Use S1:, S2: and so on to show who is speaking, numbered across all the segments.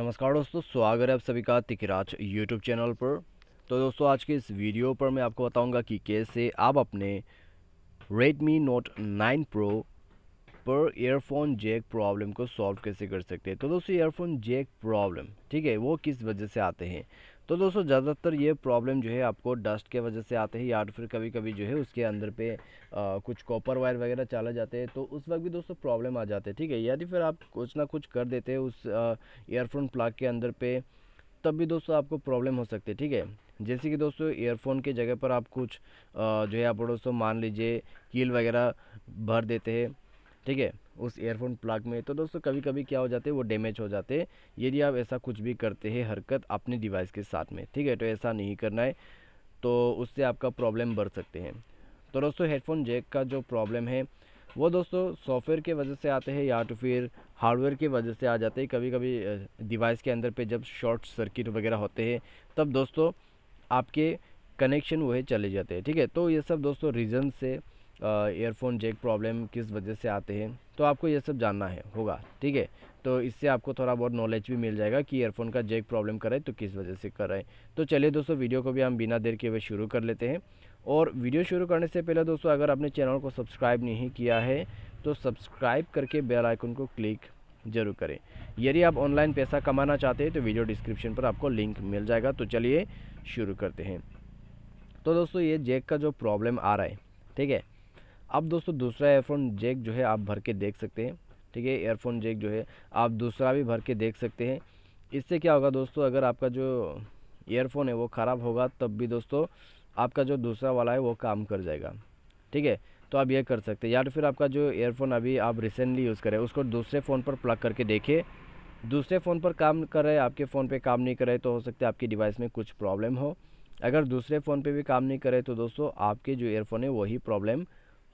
S1: नमस्कार दोस्तों स्वागत है आप सभी का तिकराज यूट्यूब चैनल पर तो दोस्तों आज के इस वीडियो पर मैं आपको बताऊंगा कि कैसे आप अपने Redmi Note 9 Pro पर एयरफोन जैक प्रॉब्लम को सॉल्व कैसे कर सकते हैं तो दोस्तों एयरफोन जैक प्रॉब्लम ठीक है वो किस वजह से आते हैं तो दोस्तों ज़्यादातर ये प्रॉब्लम जो है आपको डस्ट के वजह से आते हैं या फिर कभी कभी जो है उसके अंदर पे आ, कुछ कॉपर वायर वगैरह चला जाते हैं तो उस वक्त भी दोस्तों प्रॉब्लम आ जाते हैं ठीक है यदि फिर आप कुछ ना कुछ कर देते हैं उस ईयरफोन प्लग के अंदर पे तब भी दोस्तों आपको प्रॉब्लम हो सकती है ठीक है जैसे कि दोस्तों ईयरफोन के जगह पर आप कुछ आ, जो है आप दोस्तों मान लीजिए कील वगैरह भर देते हैं ठीक है उस एयरफोन प्लग में तो दोस्तों कभी कभी क्या हो जाते हैं वो डैमेज हो जाते हैं यदि आप ऐसा कुछ भी करते हैं हरकत अपने डिवाइस के साथ में ठीक है तो ऐसा नहीं करना है तो उससे आपका प्रॉब्लम बढ़ सकते हैं तो दोस्तों हेडफोन जैक का जो प्रॉब्लम है वो दोस्तों सॉफ्टवेयर के वजह से आते हैं या तो फिर हार्डवेयर की वजह से आ जाते हैं कभी कभी डिवाइस के अंदर पे जब शॉर्ट सर्किट वगैरह होते हैं तब दोस्तों आपके कनेक्शन वह चले जाते हैं ठीक है तो ये सब दोस्तों रीज़न से एयरफोन जैक प्रॉब्लम किस वजह से आते हैं तो आपको ये सब जानना है होगा ठीक है तो इससे आपको थोड़ा बहुत नॉलेज भी मिल जाएगा कि ईयरफोन का जैक प्रॉब्लम करें तो किस वजह से कर रहे हैं तो चलिए दोस्तों वीडियो को भी हम बिना देर के वे शुरू कर लेते हैं और वीडियो शुरू करने से पहले दोस्तों अगर आपने चैनल को सब्सक्राइब नहीं किया है तो सब्सक्राइब करके बेल आइकन को क्लिक जरूर करें यदि आप ऑनलाइन पैसा कमाना चाहते हैं तो वीडियो डिस्क्रिप्शन पर आपको लिंक मिल जाएगा तो चलिए शुरू करते हैं तो दोस्तों ये जैक का जो प्रॉब्लम आ रहा है ठीक है अब दोस्तों दूसरा एयरफोन जैक जो है आप भर के देख सकते हैं ठीक है एयरफोन जैक जो है आप दूसरा भी भर के देख सकते हैं इससे क्या होगा दोस्तों अगर आपका जो एयरफोन है वो ख़राब होगा तब भी दोस्तों आपका जो दूसरा वाला है वो काम कर जाएगा ठीक है तो आप ये कर सकते हैं या तो फिर आपका जो एयरफोन अभी आप रिसेंटली यूज़ करें उसको दूसरे फ़ोन पर प्लग करके देखिए दूसरे फ़ोन पर काम कर रहे आपके फ़ोन पे काम नहीं कर रहे तो हो सकता है आपकी डिवाइस में कुछ प्रॉब्लम हो अगर दूसरे फ़ोन पे भी काम नहीं करे तो दोस्तों आपके जो एयरफोन है वही प्रॉब्लम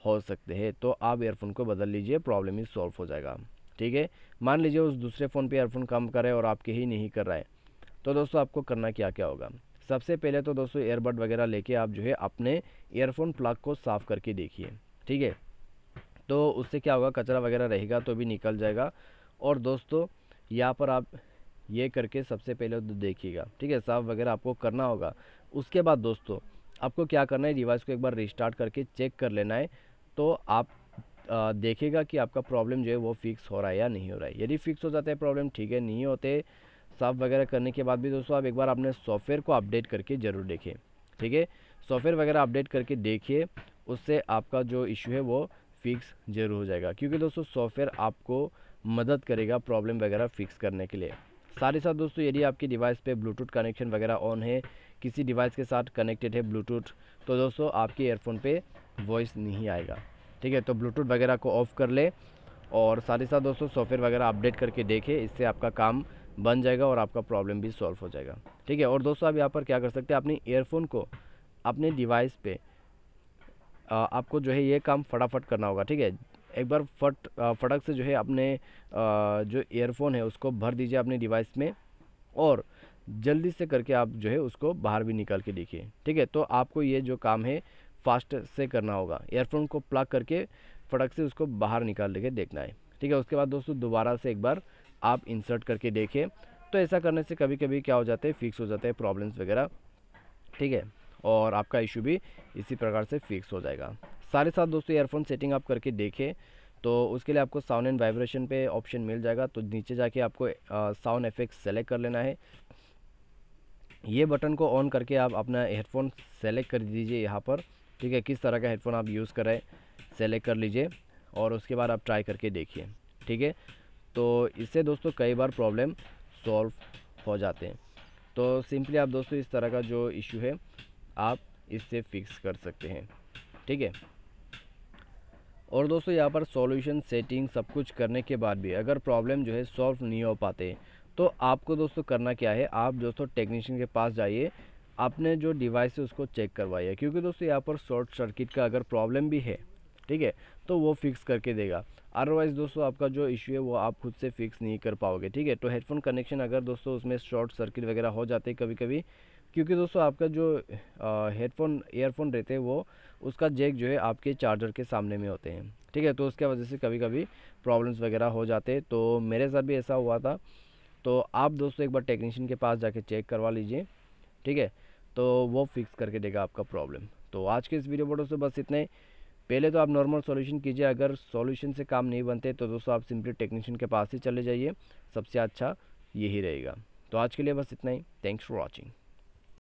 S1: हो सकते हैं तो आप एयरफोन को बदल लीजिए प्रॉब्लम ही सॉल्व हो जाएगा ठीक है मान लीजिए उस दूसरे फ़ोन पे एयरफोन काम कर रहा है और आपके ही नहीं कर रहा है तो दोस्तों आपको करना क्या क्या होगा सबसे पहले तो दोस्तों एयरबड वगैरह लेके आप जो है अपने एयरफोन प्लग को साफ़ करके देखिए ठीक है तो उससे क्या होगा कचरा वगैरह रहेगा तो भी निकल जाएगा और दोस्तों यहाँ पर आप ये करके सबसे पहले तो देखिएगा ठीक है साफ़ वगैरह आपको करना होगा उसके बाद दोस्तों आपको क्या करना है डिवाइस को एक बार रिस्टार्ट करके चेक कर लेना है तो आप देखेगा कि आपका प्रॉब्लम जो है वो फिक्स हो रहा है या नहीं हो रहा है यदि फिक्स हो जाता है प्रॉब्लम ठीक है नहीं होते साफ वगैरह करने के बाद भी दोस्तों आप एक बार अपने सॉफ्टवेयर को अपडेट करके ज़रूर देखें ठीक है सॉफ्टवेयर वगैरह अपडेट करके देखिए उससे आपका जो इशू है वो फिक्स जरूर हो जाएगा क्योंकि दोस्तों सॉफ्टवेयर आपको मदद करेगा प्रॉब्लम वगैरह फिक्स करने के लिए साथ ही साथ दोस्तों यदि आपकी डिवाइस पे ब्लूटूथ कनेक्शन वगैरह ऑन है किसी डिवाइस के साथ कनेक्टेड है ब्लूटूथ तो दोस्तों आपके एयरफोन पे वॉइस नहीं आएगा ठीक है तो ब्लूटूथ वगैरह को ऑफ़ कर ले और साथ ही साथ दोस्तों सॉफ्टवेयर वगैरह अपडेट करके देखें इससे आपका काम बन जाएगा और आपका प्रॉब्लम भी सॉल्व हो जाएगा ठीक है और दोस्तों आप यहाँ पर क्या कर सकते हैं अपने ईयरफोन को अपने डिवाइस पे आपको जो है ये काम फटाफट करना होगा ठीक है एक बार फट फटक से जो है अपने जो ईयरफोन है उसको भर दीजिए अपने डिवाइस में और जल्दी से करके आप जो है उसको बाहर भी निकाल के देखिए ठीक है तो आपको ये जो काम है फास्ट से करना होगा एयरफोन को प्लग करके फटक से उसको बाहर निकाल के देखना है ठीक है उसके बाद दोस्तों दोबारा से एक बार आप इंसर्ट करके देखें तो ऐसा करने से कभी कभी क्या हो जाता है फिक्स हो जाता है प्रॉब्लम्स वगैरह ठीक है और आपका इशू भी इसी प्रकार से फिक्स हो जाएगा सारे साथ दोस्तों एयरफोन सेटिंग आप करके देखें तो उसके लिए आपको साउंड एंड वाइब्रेशन पे ऑप्शन मिल जाएगा तो नीचे जाके आपको साउंड इफेक्ट सेलेक्ट कर लेना है ये बटन को ऑन करके आप अपना एयरफोन सेलेक्ट कर दीजिए यहाँ पर ठीक है किस तरह का हेडफोन आप यूज़ करें सेलेक्ट कर लीजिए और उसके बाद आप ट्राई करके देखिए ठीक है तो इससे दोस्तों कई बार प्रॉब्लम सॉल्व हो जाते हैं तो सिंपली आप दोस्तों इस तरह का जो इशू है आप इससे फिक्स कर सकते हैं ठीक है और दोस्तों यहाँ पर सॉल्यूशन सेटिंग सब कुछ करने के बाद भी अगर प्रॉब्लम जो है सॉल्व नहीं हो पाते तो आपको दोस्तों करना क्या है आप दोस्तों टेक्नीशियन के पास जाइए आपने जो डिवाइस है उसको चेक करवाई है क्योंकि दोस्तों यहाँ पर शॉर्ट सर्किट का अगर प्रॉब्लम भी है ठीक है तो वो फिक्स करके देगा अदरवाइज़ दोस्तों आपका जो इश्यू है वो आप खुद से फिक्स नहीं कर पाओगे ठीक है तो हेडफोन कनेक्शन अगर दोस्तों उसमें शॉर्ट सर्किट वगैरह हो जाते हैं कभी कभी क्योंकि दोस्तों आपका जो हेडफोन ईयरफोन रहते हैं वो उसका जैक जो है आपके चार्जर के सामने में होते हैं ठीक है तो उसके वजह से कभी कभी प्रॉब्लम्स वगैरह हो जाते हैं तो मेरे साथ भी ऐसा हुआ था तो आप दोस्तों एक बार टेक्नीशियन के पास जाके चेक करवा लीजिए ठीक है तो वो फिक्स करके देगा आपका प्रॉब्लम तो आज के इस वीडियो फोटो से बस इतने पहले तो आप नॉर्मल सॉल्यूशन कीजिए अगर सॉल्यूशन से काम नहीं बनते तो दोस्तों आप सिंपली टेक्नीशियन के पास ही चले जाइए सबसे अच्छा यही रहेगा तो आज के लिए बस इतना ही थैंक्स फॉर वॉचिंग